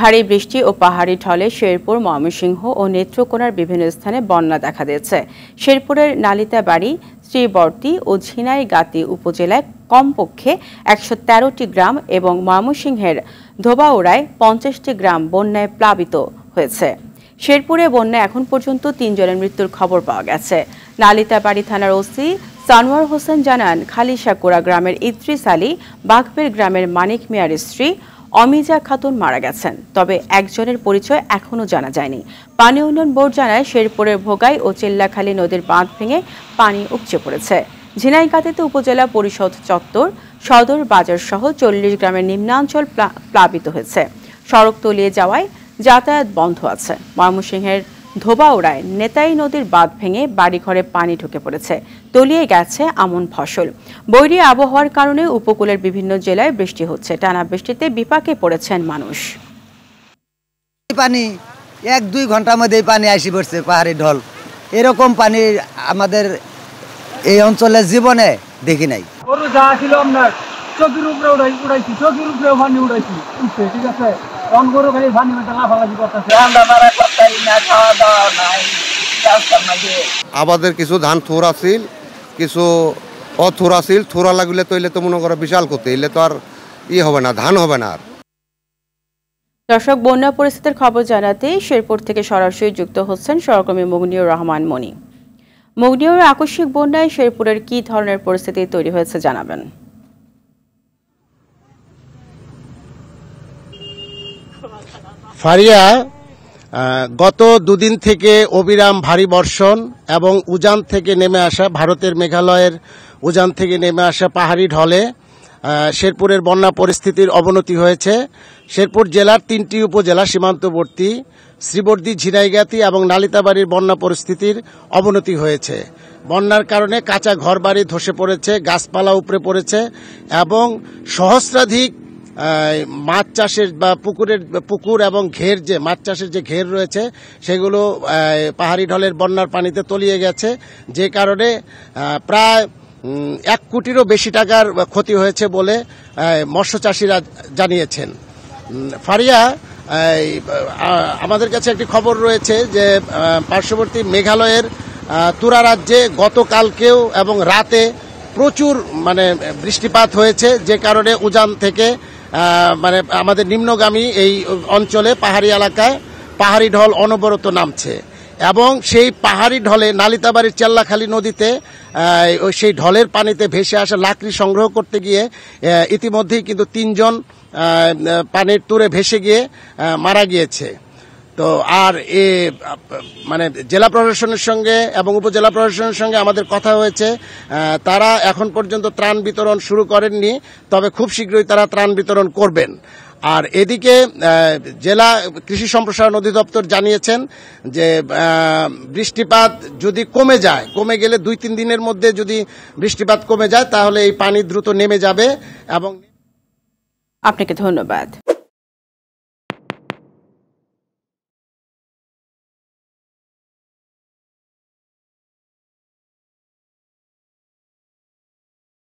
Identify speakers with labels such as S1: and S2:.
S1: ভারী বৃষ্টি ও পাহাড়ি ঢলে শেরপুর ময়মনসিংহ ও নেত্রকোনার বিভিন্ন স্থানে বন্যা দেখা দিয়েছে শেরপুরের নালিতাবাড়ি শ্রীবর্তি ও ঝিনাইগাতি উপজেলায় কমপক্ষে একশো তেরোটি গ্রাম এবং ময়মনসিংহের ধোবাউড়ায় পঞ্চাশটি গ্রাম বন্যায় প্লাবিত হয়েছে শেরপুরে বন্যায় এখন পর্যন্ত তিনজনের মৃত্যুর খবর পাওয়া গেছে নালিতাবাড়ি থানার ওসি সানোয়ার হোসেন জানান খালিশাকুড়া গ্রামের ইদ্রিস আলী বাঘবের গ্রামের মানিক মিয়ার স্ত্রী অমিজা খাতুন মারা গেছেন তবে একজনের পরিচয় এখনও জানা যায়নি পানি উন্নয়ন বোর্ড জানায় শেরপুরের ভোগাই ও চেল্লাখালী নদীর বাঁধ ভেঙে পানি উপচে পড়েছে ঝিনাইগাতিতে উপজেলা পরিষদ চত্বর সদর বাজার সহ চল্লিশ গ্রামের নিম্নাঞ্চল প্লাবিত হয়েছে সড়ক তলিয়ে যাওয়ায় যাতায়াত বন্ধ আছে ময়মনসিংহের ধোবাউড়ায় নেতাই নদীর বাঁধ ভেঙে বাড়িঘরে পানি ঢুকে পড়েছে তলিয়ে গেছে আমন ফসল বৈরী আবহাওয়ার কারণে উপকূলের বিভিন্ন জেলায় বৃষ্টি হচ্ছে টানা বৃষ্টিতে বিপাকে পড়েছেন মানুষ
S2: পানি এক দুই ঘন্টার মধ্যে পানি আসি পড়ছে পাহাড়ি ঢল এরকম পানি আমাদের এই অঞ্চলের জীবনে দেখি নাই আমাদের কিছু ধান থোর আছিল কিছু অথোরা ছিল থোরা লাগলে তো এলে তো মনে করো বিশাল ক্ষতি এলে তো আর ই হবে না ধান হবে না আর
S1: দর্শক বন্যা পরিস্থিতির খবর জানাতে শেরপুর থেকে সরাসরি যুক্ত হচ্ছেন সহকর্মী মুগনিউর রহমান মনি মুগনিউর আকস্মিক বন্যায় শেরপুরের কি ধরনের পরিস্থিতি তৈরি হয়েছে জানাবেন
S2: ফারিয়া গত দুদিন থেকে অবিরাম ভারী বর্ষণ এবং উজান থেকে নেমে আসা ভারতের মেঘালয়ের উজান থেকে নেমে আসা পাহাড়ি ঢলে শেরপুরের বন্যা পরিস্থিতির অবনতি হয়েছে শেরপুর জেলার তিনটি উপজেলা সীমান্তবর্তী শ্রীবর্দী ঝিনাইগাতি এবং নালিতাবাড়ির বন্যা পরিস্থিতির অবনতি হয়েছে বন্যার কারণে কাঁচা ঘরবাড়ি ধসে পড়েছে গাছপালা উপরে পড়েছে এবং সহস্রাধিক মাছ চাষের বা পুকুরের পুকুর এবং ঘের যে মাছ চাষের যে ঘের রয়েছে সেগুলো পাহাড়ি ঢলের বন্যার পানিতে তলিয়ে গেছে যে কারণে প্রায় এক কোটিরও বেশি টাকার ক্ষতি হয়েছে বলে মৎস্য চাষিরা জানিয়েছেন ফারিয়া আমাদের কাছে একটি খবর রয়েছে যে পার্শ্ববর্তী মেঘালয়ের তুরা রাজ্যে গতকালকেও এবং রাতে প্রচুর মানে বৃষ্টিপাত হয়েছে যে কারণে উজান থেকে মানে আমাদের নিম্নগামী এই অঞ্চলে পাহাড়ি এলাকায় পাহাড়ি ঢল অনবরত নামছে এবং সেই পাহাড়ি ঢলে নালিতাবাড়ির চেল্লাখালী নদীতে সেই ঢলের পানিতে ভেসে আসা লাকড়ি সংগ্রহ করতে গিয়ে ইতিমধ্যেই কিন্তু তিনজন পানির তুরে ভেসে গিয়ে মারা গিয়েছে তো আর এ মানে জেলা প্রশাসনের সঙ্গে এবং উপজেলা প্রশাসনের সঙ্গে আমাদের কথা হয়েছে তারা এখন পর্যন্ত ত্রাণ বিতরণ শুরু করেননি তবে খুব শীঘ্রই তারা ত্রাণ বিতরণ করবেন আর এদিকে জেলা কৃষি সম্প্রসারণ অধিদপ্তর জানিয়েছেন যে বৃষ্টিপাত যদি কমে যায় কমে গেলে দুই তিন দিনের মধ্যে যদি বৃষ্টিপাত কমে যায় তাহলে এই পানি দ্রুত
S1: নেমে যাবে এবং আপনাকে ধন্যবাদ